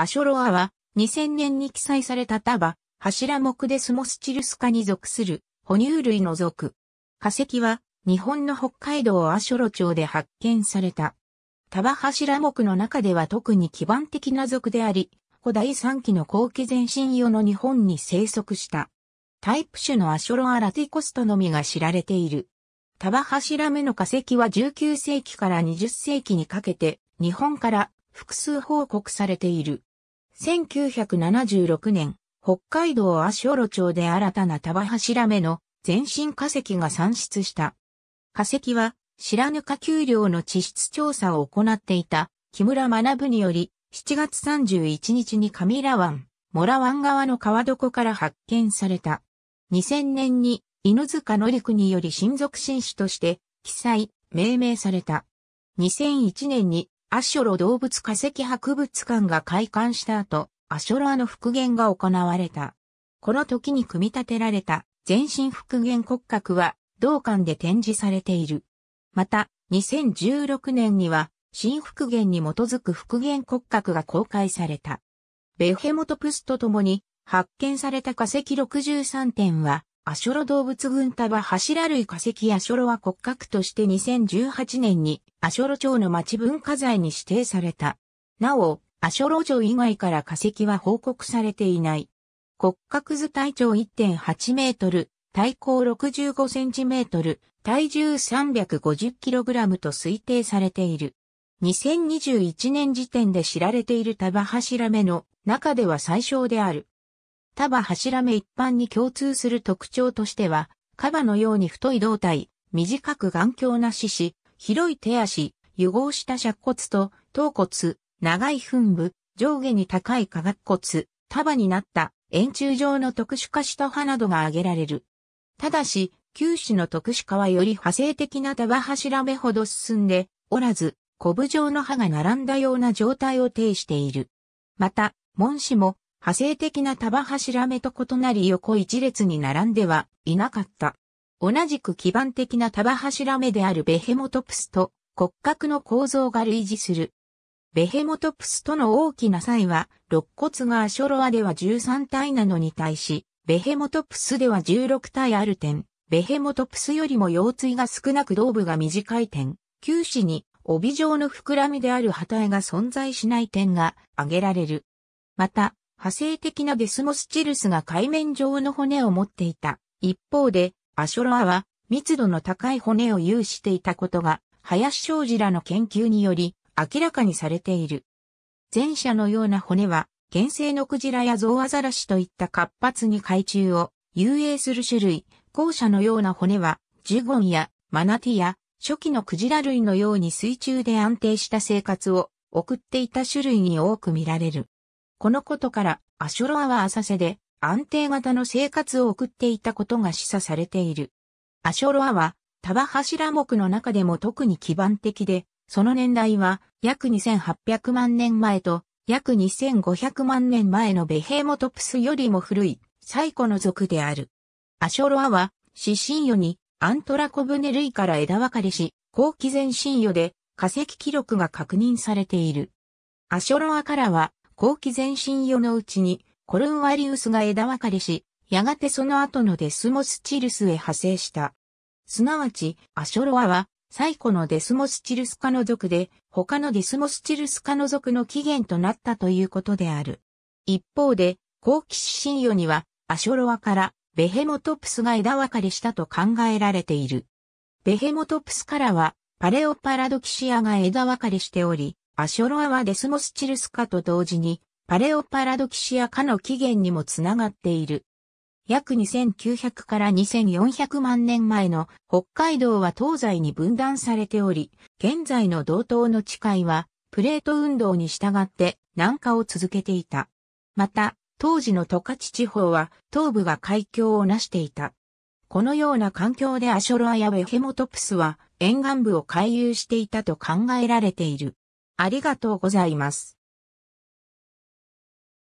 アショロアは、2000年に記載された束、柱木デスモスチルス科に属する、哺乳類の属。化石は、日本の北海道アショロ町で発見された。バ柱木の中では特に基盤的な属であり、古代3期の後期前進用の日本に生息した。タイプ種のアショロアラティコストのみが知られている。バ柱目の化石は19世紀から20世紀にかけて日本から複数報告されている。1976年、北海道足幌町で新たな束柱目の全身化石が産出した。化石は、白ぬか丘陵の地質調査を行っていた木村学により、7月31日に上ラ湾、モラ湾側の川床から発見された。2000年に犬塚の陸により親族新種として記載、命名された。2001年にアショロ動物化石博物館が開館した後、アショロアの復元が行われた。この時に組み立てられた全身復元骨格は同館で展示されている。また、2016年には新復元に基づく復元骨格が公開された。ベヘモトプスと共に発見された化石63点はアショロ動物群バ柱類化石アショロは骨格として2018年にアショロ町の町文化財に指定された。なお、アショロ城以外から化石は報告されていない。骨格図体長1.8メートル、体高65センチメートル、体重350キログラムと推定されている。2021年時点で知られているバ柱目の中では最小である。束柱目一般に共通する特徴としては、カバのように太い胴体、短く頑強な四肢、広い手足、融合した尺骨と頭骨、長い墳部、上下に高い下顎骨、束になった円柱状の特殊化した歯などが挙げられる。ただし、九種の特殊化はより派生的な束柱目ほど進んでおらず、コブ状の歯が並んだような状態を呈している。また、門歯も派生的な束柱目と異なり横一列に並んではいなかった。同じく基盤的な束柱目であるベヘモトプスと骨格の構造が類似する。ベヘモトプスとの大きな際は、肋骨がアショロアでは13体なのに対し、ベヘモトプスでは16体ある点、ベヘモトプスよりも腰椎が少なく胴部が短い点、九死に帯状の膨らみである破体が存在しない点が挙げられる。また、派生的なデスモスチルスが海面上の骨を持っていた。一方で、アショロアは密度の高い骨を有していたことが、林昌事らの研究により明らかにされている。前者のような骨は、原生のクジラやゾウアザラシといった活発に海中を遊泳する種類、後者のような骨は、ジュゴンやマナティや初期のクジラ類のように水中で安定した生活を送っていた種類に多く見られる。このことから、アショロアは浅瀬で安定型の生活を送っていたことが示唆されている。アショロアは、タバ柱木の中でも特に基盤的で、その年代は約2800万年前と約2500万年前のベヘモトプスよりも古い最古の族である。アショロアは、四神魚にアントラコブネ類から枝分かれし、後期前神魚で化石記録が確認されている。アショロアからは後期前進世のうちに、コルンワリウスが枝分かれし、やがてその後のデスモスチルスへ派生した。すなわち、アショロアは、最古のデスモスチルス科の族で、他のデスモスチルス科の族の起源となったということである。一方で、後期心針世には、アショロアから、ベヘモトプスが枝分かれしたと考えられている。ベヘモトプスからは、パレオパラドキシアが枝分かれしており、アショロアはデスモスチルスカと同時に、パレオパラドキシア化の起源にもつながっている。約2900から2400万年前の北海道は東西に分断されており、現在の同等の地界はプレート運動に従って南下を続けていた。また、当時の十勝地方は東部が海峡を成していた。このような環境でアショロアやウェヘモトプスは沿岸部を回遊していたと考えられている。ありがとうございます。